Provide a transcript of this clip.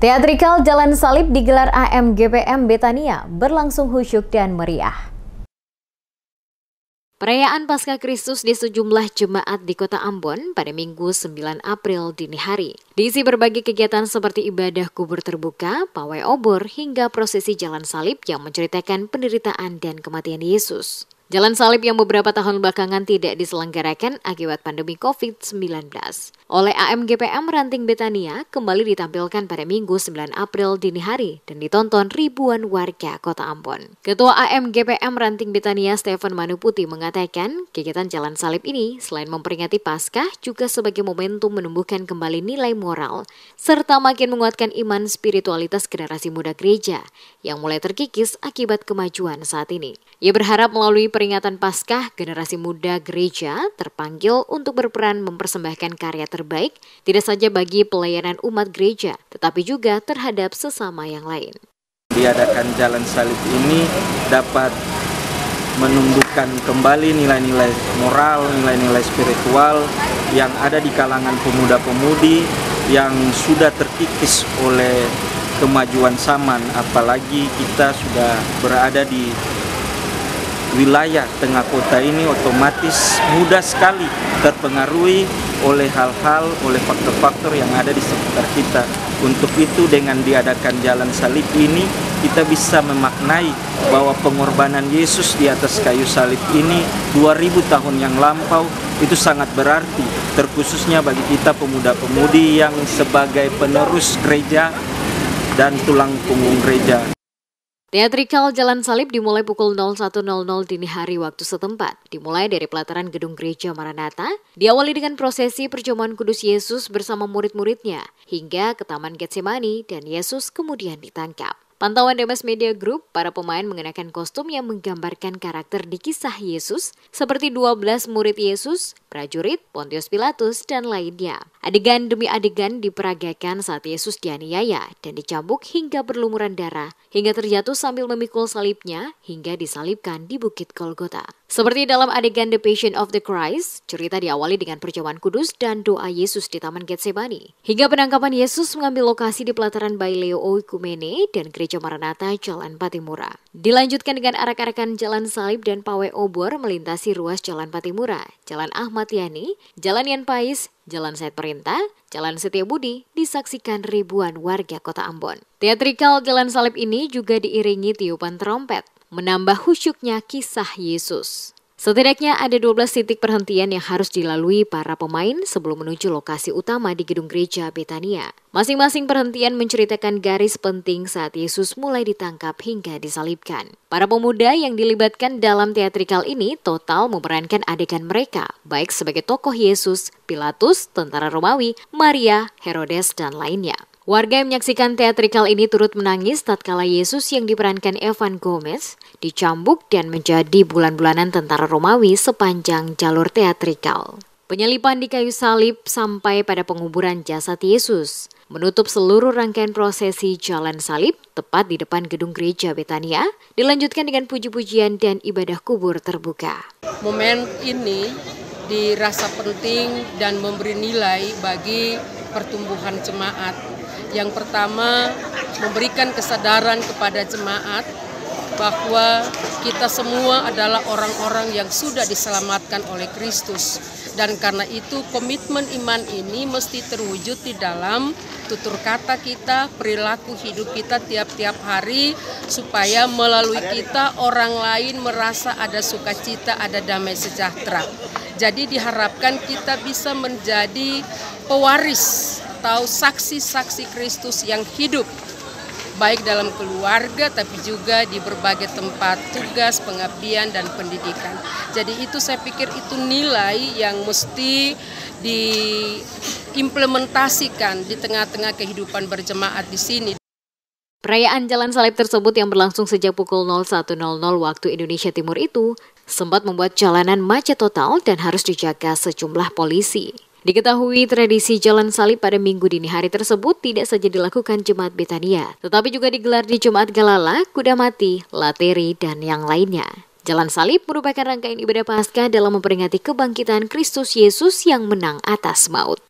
Teatrikal Jalan Salib digelar AMGPM Betania berlangsung husyuk dan meriah. Perayaan Paskah Kristus di sejumlah jemaat di kota Ambon pada Minggu 9 April dini hari. Diisi berbagai kegiatan seperti ibadah kubur terbuka, pawai obor, hingga prosesi jalan salib yang menceritakan penderitaan dan kematian Yesus. Jalan Salib yang beberapa tahun belakangan tidak diselenggarakan akibat pandemi COVID-19. Oleh AMGPM Ranting Betania kembali ditampilkan pada Minggu 9 April dini hari dan ditonton ribuan warga kota Ambon. Ketua AMGPM Ranting Betania Stefan Manuputi mengatakan kegiatan Jalan Salib ini selain memperingati Paskah juga sebagai momentum menumbuhkan kembali nilai moral serta makin menguatkan iman spiritualitas generasi muda gereja yang mulai terkikis akibat kemajuan saat ini. Ia berharap melalui peringatan Paskah, generasi muda gereja terpanggil untuk berperan mempersembahkan karya terbaik tidak saja bagi pelayanan umat gereja, tetapi juga terhadap sesama yang lain. Diadakan jalan salib ini dapat menumbuhkan kembali nilai-nilai moral, nilai-nilai spiritual yang ada di kalangan pemuda-pemudi yang sudah terkikis oleh kemajuan zaman apalagi kita sudah berada di wilayah tengah kota ini otomatis mudah sekali terpengaruhi oleh hal-hal, oleh faktor-faktor yang ada di sekitar kita. Untuk itu dengan diadakan jalan salib ini kita bisa memaknai bahwa pengorbanan Yesus di atas kayu salib ini 2000 tahun yang lampau itu sangat berarti terkhususnya bagi kita pemuda-pemudi yang sebagai penerus gereja dan tulang punggung gereja. Teatrikal Jalan Salib dimulai pukul 01.00 dini hari waktu setempat, dimulai dari pelataran Gedung Gereja Maranatha, diawali dengan prosesi perjamuan kudus Yesus bersama murid-muridnya, hingga ke Taman Getsemani dan Yesus kemudian ditangkap. Pantauan Demas Media Group, para pemain mengenakan kostum yang menggambarkan karakter di kisah Yesus, seperti 12 murid Yesus, prajurit, Pontius Pilatus, dan lainnya. Adegan demi adegan diperagakan saat Yesus dianiaya dan dicambuk hingga berlumuran darah, hingga terjatuh sambil memikul salibnya, hingga disalibkan di Bukit Golgota. Seperti dalam adegan The Passion of the Christ, cerita diawali dengan perjamuan kudus dan doa Yesus di Taman Getsemani. Hingga penangkapan Yesus mengambil lokasi di pelataran Leo Oikumene dan Gereja Maranatha Jalan Patimura. Dilanjutkan dengan arak-arakan Jalan Salib dan Pawai Obor melintasi ruas Jalan Patimura, Jalan Ahmad Yani, Jalan Yan Pais, Jalan Said Perintah, Jalan Setiabudi disaksikan ribuan warga kota Ambon. Teatrikal Jalan Salib ini juga diiringi tiupan trompet menambah khusyuknya kisah Yesus. Setidaknya ada 12 titik perhentian yang harus dilalui para pemain sebelum menuju lokasi utama di gedung gereja Betania. Masing-masing perhentian menceritakan garis penting saat Yesus mulai ditangkap hingga disalibkan. Para pemuda yang dilibatkan dalam teatrikal ini total memerankan adegan mereka, baik sebagai tokoh Yesus, Pilatus, tentara Romawi, Maria, Herodes, dan lainnya. Warga yang menyaksikan teatrikal ini turut menangis tatkala Yesus yang diperankan Evan Gomez dicambuk dan menjadi bulan-bulanan tentara Romawi sepanjang jalur teatrikal. Penyelipan di kayu salib sampai pada penguburan jasad Yesus menutup seluruh rangkaian prosesi jalan salib tepat di depan gedung gereja Betania, dilanjutkan dengan puji-pujian dan ibadah kubur terbuka. Momen ini dirasa penting dan memberi nilai bagi pertumbuhan jemaat. Yang pertama, memberikan kesadaran kepada jemaat bahwa kita semua adalah orang-orang yang sudah diselamatkan oleh Kristus. Dan karena itu komitmen iman ini mesti terwujud di dalam tutur kata kita, perilaku hidup kita tiap-tiap hari supaya melalui kita orang lain merasa ada sukacita, ada damai sejahtera. Jadi diharapkan kita bisa menjadi pewaris atau saksi-saksi Kristus yang hidup baik dalam keluarga tapi juga di berbagai tempat tugas, pengabdian dan pendidikan. Jadi itu saya pikir itu nilai yang mesti diimplementasikan di tengah-tengah kehidupan berjemaat di sini. Perayaan Jalan Salib tersebut yang berlangsung sejak pukul 01.00 waktu Indonesia Timur itu sempat membuat jalanan macet total dan harus dijaga sejumlah polisi. Diketahui tradisi jalan salib pada minggu dini hari tersebut tidak saja dilakukan Jemaat Betania, tetapi juga digelar di Jemaat Galala, Kuda Mati, Lateri, dan yang lainnya. Jalan salib merupakan rangkaian ibadah Paskah dalam memperingati kebangkitan Kristus Yesus yang menang atas maut.